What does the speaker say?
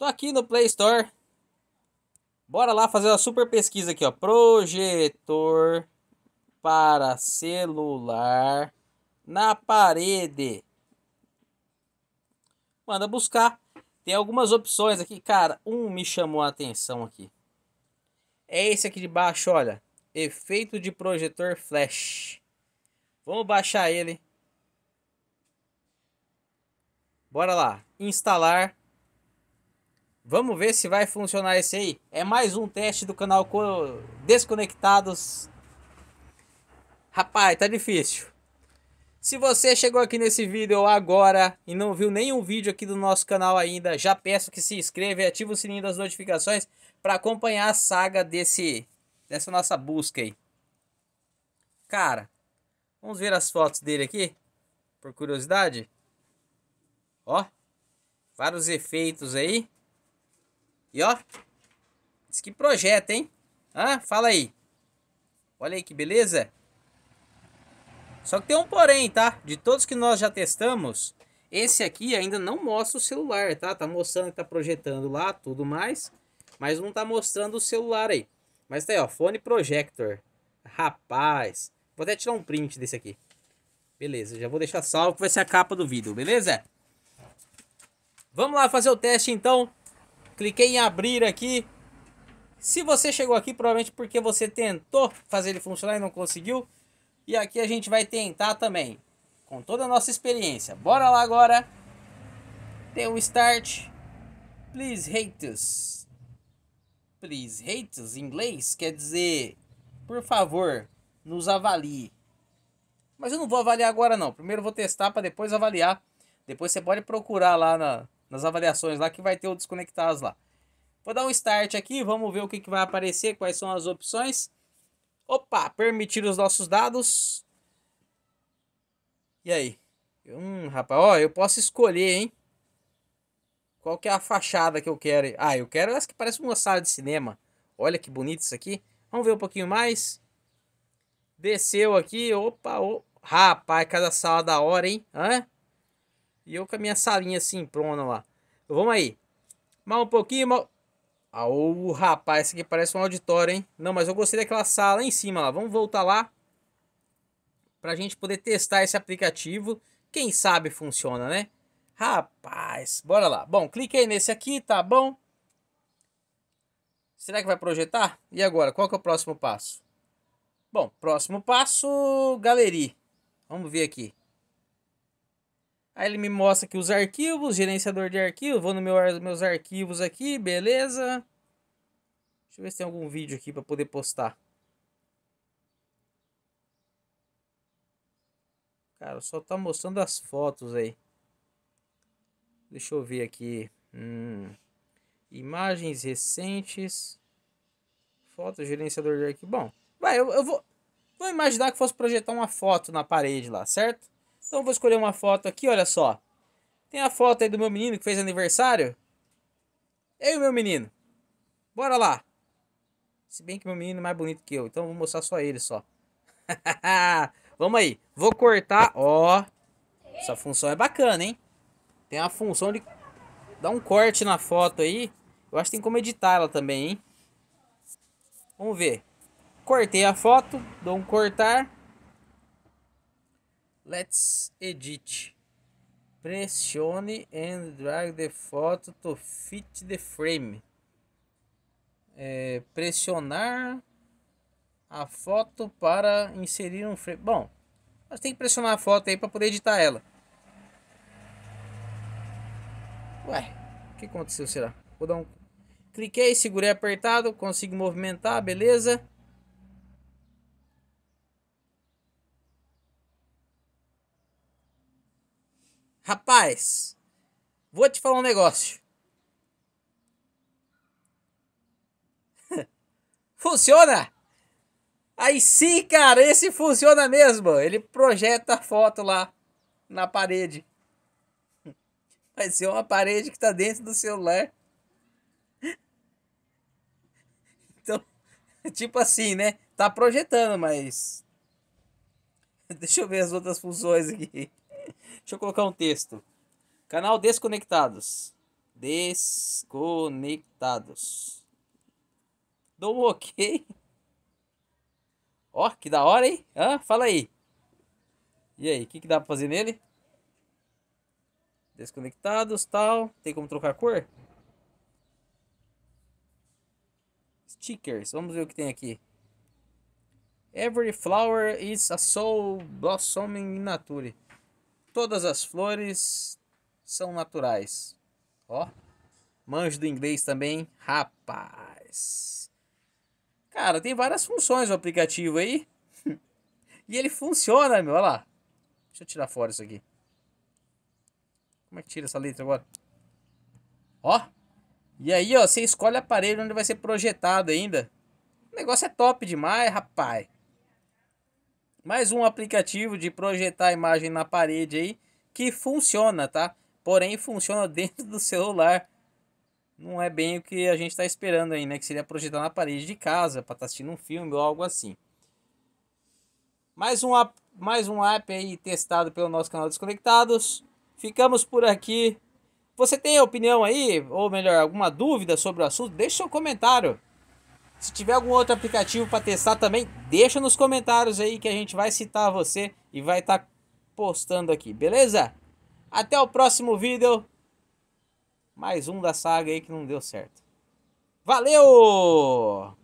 Tô aqui no Play Store. Bora lá fazer uma super pesquisa aqui, ó. Projetor para celular na parede. Manda buscar. Tem algumas opções aqui, cara. Um me chamou a atenção aqui. É esse aqui de baixo, olha. Efeito de projetor flash. Vamos baixar ele. Bora lá. Instalar. Vamos ver se vai funcionar esse aí. É mais um teste do canal Desconectados. Rapaz, tá difícil. Se você chegou aqui nesse vídeo agora e não viu nenhum vídeo aqui do nosso canal ainda, já peço que se inscreva e ative o sininho das notificações para acompanhar a saga desse dessa nossa busca aí. Cara, vamos ver as fotos dele aqui, por curiosidade. Ó, vários efeitos aí. E ó, diz que projeto, hein? Ah, fala aí. Olha aí que beleza. Só que tem um porém, tá? De todos que nós já testamos, esse aqui ainda não mostra o celular, tá? Tá mostrando que tá projetando lá, tudo mais. Mas não tá mostrando o celular aí. Mas tá aí, ó, fone projector. Rapaz. Vou até tirar um print desse aqui. Beleza, já vou deixar salvo que vai ser a capa do vídeo, beleza? Vamos lá fazer o teste então Cliquei em abrir aqui. Se você chegou aqui, provavelmente porque você tentou fazer ele funcionar e não conseguiu. E aqui a gente vai tentar também, com toda a nossa experiência. Bora lá agora. Tem o start. Please hate us. Please hate us, em inglês, quer dizer, por favor, nos avalie. Mas eu não vou avaliar agora não. Primeiro vou testar para depois avaliar. Depois você pode procurar lá na, nas avaliações lá que vai ter o desconectados lá. Vou dar um start aqui, vamos ver o que, que vai aparecer, quais são as opções. Opa, permitir os nossos dados. E aí? Hum, rapaz, ó, eu posso escolher, hein? Qual que é a fachada que eu quero? Ah, eu quero essa que parece uma sala de cinema. Olha que bonito isso aqui. Vamos ver um pouquinho mais. Desceu aqui, opa, oh. rapaz, cada sala da hora, hein? Hã? E eu com a minha salinha assim, prona lá. vamos aí. Mal um pouquinho, mal... Ah, o rapaz, esse aqui parece um auditório, hein? Não, mas eu gostei daquela sala em cima lá. Vamos voltar lá. Pra gente poder testar esse aplicativo. Quem sabe funciona, né? Rapaz, bora lá. Bom, cliquei nesse aqui, tá bom. Será que vai projetar? E agora, qual que é o próximo passo? Bom, próximo passo, galeria. Vamos ver aqui. Aí ele me mostra aqui os arquivos, gerenciador de arquivos. Vou nos meu, meus arquivos aqui, beleza. Deixa eu ver se tem algum vídeo aqui para poder postar. Cara, só tá mostrando as fotos aí. Deixa eu ver aqui. Hum. Imagens recentes. Foto, gerenciador de arquivo. Bom, vai, eu, eu vou, vou imaginar que fosse projetar uma foto na parede lá, certo? Então vou escolher uma foto aqui, olha só. Tem a foto aí do meu menino que fez aniversário. Ei, meu menino. Bora lá. Se bem que meu menino é mais bonito que eu, então vou mostrar só ele só. Vamos aí. Vou cortar, ó. Essa função é bacana, hein? Tem a função de dar um corte na foto aí. Eu acho que tem como editar ela também, hein? Vamos ver. Cortei a foto, dou um cortar. Let's edit. Pressione and drag the photo to fit the frame. É, pressionar a foto para inserir um frame. Bom, mas tem que pressionar a foto aí para poder editar ela. Ué, o que aconteceu será? Vou dar um cliquei, segurei apertado, consigo movimentar, beleza? Rapaz, vou te falar um negócio. Funciona! Aí sim, cara, esse funciona mesmo. Ele projeta a foto lá na parede. Vai ser uma parede que tá dentro do celular. Então, tipo assim, né? Tá projetando, mas. Deixa eu ver as outras funções aqui. Deixa eu colocar um texto. Canal Desconectados. Desconectados. Dou um ok. Ó, oh, que da hora, hein? Hã? Fala aí. E aí, o que, que dá pra fazer nele? Desconectados, tal. Tem como trocar cor? Stickers. Vamos ver o que tem aqui. Every flower is a soul blossoming in nature. Todas as flores são naturais. Ó, manjo do inglês também, rapaz. Cara, tem várias funções o aplicativo aí. e ele funciona, meu, olha lá. Deixa eu tirar fora isso aqui. Como é que tira essa letra agora? Ó. E aí, ó, você escolhe o aparelho onde vai ser projetado ainda. O negócio é top demais, rapaz. Mais um aplicativo de projetar a imagem na parede aí que funciona, tá? Porém, funciona dentro do celular. Não é bem o que a gente está esperando aí, né? Que seria projetar na parede de casa para estar tá assistindo um filme ou algo assim. Mais um, app, mais um app aí testado pelo nosso canal Desconectados. Ficamos por aqui. Você tem opinião aí? Ou melhor, alguma dúvida sobre o assunto? Deixe seu comentário. Se tiver algum outro aplicativo para testar também, deixa nos comentários aí que a gente vai citar você e vai estar tá postando aqui, beleza? Até o próximo vídeo. Mais um da saga aí que não deu certo. Valeu!